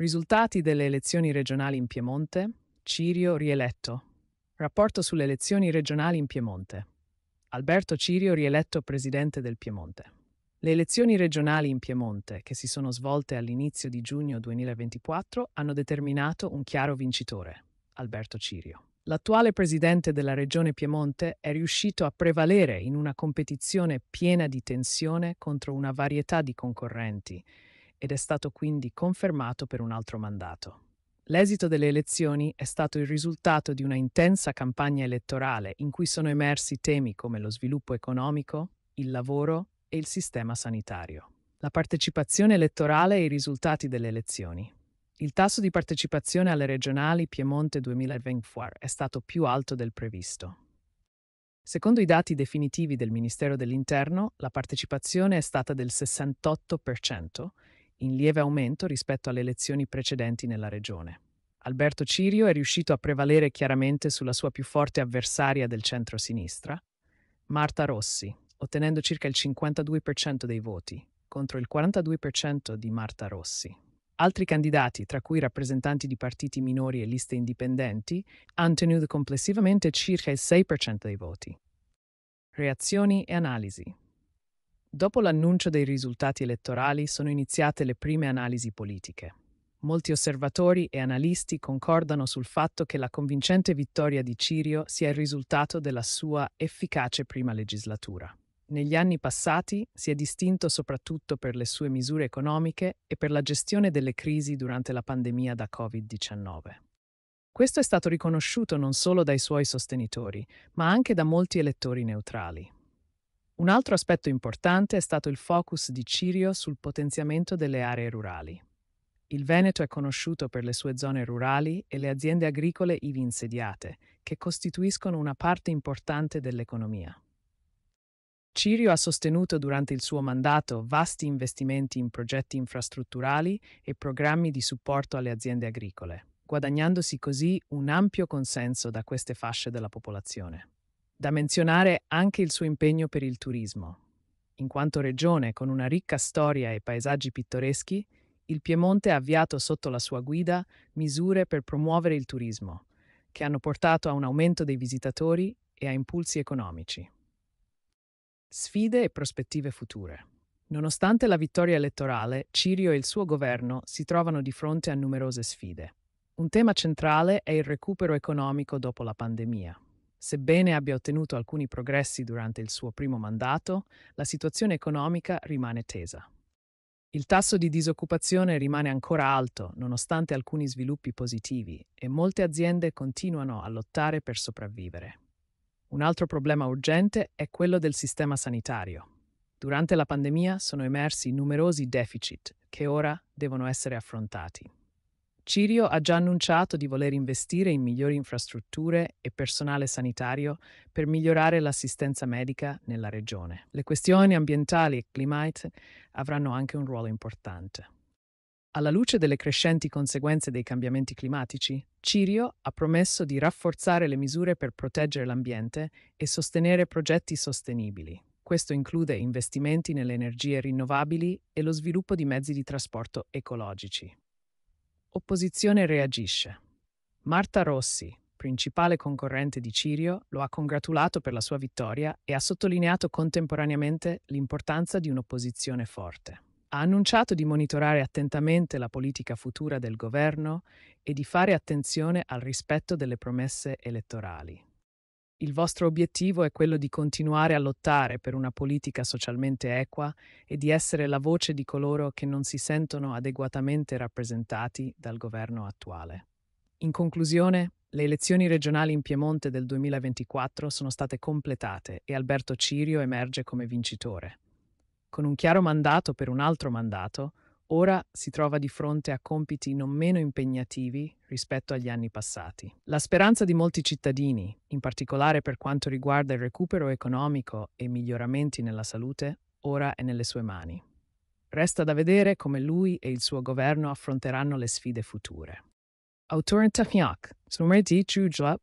Risultati delle elezioni regionali in Piemonte. Cirio rieletto. Rapporto sulle elezioni regionali in Piemonte. Alberto Cirio rieletto presidente del Piemonte. Le elezioni regionali in Piemonte, che si sono svolte all'inizio di giugno 2024, hanno determinato un chiaro vincitore, Alberto Cirio. L'attuale presidente della regione Piemonte è riuscito a prevalere in una competizione piena di tensione contro una varietà di concorrenti ed è stato quindi confermato per un altro mandato. L'esito delle elezioni è stato il risultato di una intensa campagna elettorale in cui sono emersi temi come lo sviluppo economico, il lavoro e il sistema sanitario. La partecipazione elettorale e i risultati delle elezioni. Il tasso di partecipazione alle regionali Piemonte 2024 è stato più alto del previsto. Secondo i dati definitivi del Ministero dell'Interno, la partecipazione è stata del 68%, in lieve aumento rispetto alle elezioni precedenti nella regione. Alberto Cirio è riuscito a prevalere chiaramente sulla sua più forte avversaria del centro-sinistra, Marta Rossi, ottenendo circa il 52% dei voti, contro il 42% di Marta Rossi. Altri candidati, tra cui rappresentanti di partiti minori e liste indipendenti, hanno tenuto complessivamente circa il 6% dei voti. Reazioni e analisi. Dopo l'annuncio dei risultati elettorali sono iniziate le prime analisi politiche. Molti osservatori e analisti concordano sul fatto che la convincente vittoria di Cirio sia il risultato della sua efficace prima legislatura. Negli anni passati si è distinto soprattutto per le sue misure economiche e per la gestione delle crisi durante la pandemia da Covid-19. Questo è stato riconosciuto non solo dai suoi sostenitori, ma anche da molti elettori neutrali. Un altro aspetto importante è stato il focus di Cirio sul potenziamento delle aree rurali. Il Veneto è conosciuto per le sue zone rurali e le aziende agricole ivi insediate, che costituiscono una parte importante dell'economia. Cirio ha sostenuto durante il suo mandato vasti investimenti in progetti infrastrutturali e programmi di supporto alle aziende agricole, guadagnandosi così un ampio consenso da queste fasce della popolazione. Da menzionare anche il suo impegno per il turismo. In quanto regione con una ricca storia e paesaggi pittoreschi, il Piemonte ha avviato sotto la sua guida misure per promuovere il turismo, che hanno portato a un aumento dei visitatori e a impulsi economici. Sfide e prospettive future. Nonostante la vittoria elettorale, Cirio e il suo governo si trovano di fronte a numerose sfide. Un tema centrale è il recupero economico dopo la pandemia, Sebbene abbia ottenuto alcuni progressi durante il suo primo mandato, la situazione economica rimane tesa. Il tasso di disoccupazione rimane ancora alto, nonostante alcuni sviluppi positivi, e molte aziende continuano a lottare per sopravvivere. Un altro problema urgente è quello del sistema sanitario. Durante la pandemia sono emersi numerosi deficit che ora devono essere affrontati. Cirio ha già annunciato di voler investire in migliori infrastrutture e personale sanitario per migliorare l'assistenza medica nella regione. Le questioni ambientali e climatiche avranno anche un ruolo importante. Alla luce delle crescenti conseguenze dei cambiamenti climatici, Cirio ha promesso di rafforzare le misure per proteggere l'ambiente e sostenere progetti sostenibili. Questo include investimenti nelle energie rinnovabili e lo sviluppo di mezzi di trasporto ecologici. Opposizione reagisce. Marta Rossi, principale concorrente di Cirio, lo ha congratulato per la sua vittoria e ha sottolineato contemporaneamente l'importanza di un'opposizione forte. Ha annunciato di monitorare attentamente la politica futura del governo e di fare attenzione al rispetto delle promesse elettorali. Il vostro obiettivo è quello di continuare a lottare per una politica socialmente equa e di essere la voce di coloro che non si sentono adeguatamente rappresentati dal governo attuale. In conclusione, le elezioni regionali in Piemonte del 2024 sono state completate e Alberto Cirio emerge come vincitore. Con un chiaro mandato per un altro mandato, ora si trova di fronte a compiti non meno impegnativi rispetto agli anni passati. La speranza di molti cittadini, in particolare per quanto riguarda il recupero economico e miglioramenti nella salute, ora è nelle sue mani. Resta da vedere come lui e il suo governo affronteranno le sfide future. Autoren Tafiak, Sumerti Chujla.